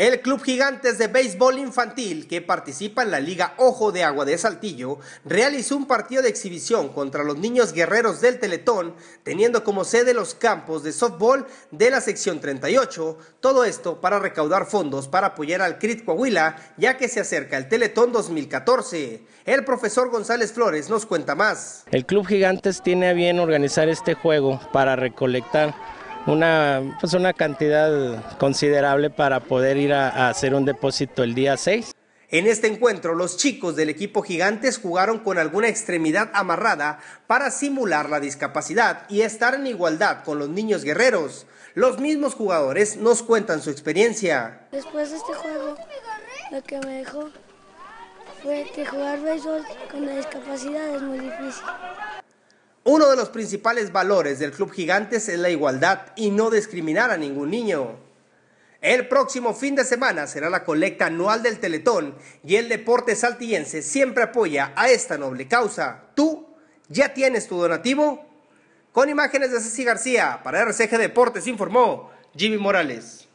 El Club Gigantes de Béisbol Infantil, que participa en la Liga Ojo de Agua de Saltillo, realizó un partido de exhibición contra los niños guerreros del Teletón, teniendo como sede los campos de softball de la sección 38. Todo esto para recaudar fondos para apoyar al CRIT Coahuila, ya que se acerca el Teletón 2014. El profesor González Flores nos cuenta más. El Club Gigantes tiene a bien organizar este juego para recolectar una, pues una cantidad considerable para poder ir a, hacer un depósito el día 6. En este encuentro, los chicos del equipo Gigantes jugaron con alguna extremidad amarrada para simular la discapacidad y estar en igualdad con los niños guerreros. Los mismos jugadores nos cuentan su experiencia. Después de este juego, lo que me dejó fue que jugar béisbol con la discapacidad es muy difícil. Uno de los principales valores del Club Gigantes es la igualdad y no discriminar a ningún niño. El próximo fin de semana será la colecta anual del Teletón y el deporte saltillense siempre apoya a esta noble causa. ¿Tú ya tienes tu donativo? Con imágenes de Ceci García, para RCG Deportes informó Jimmy Morales.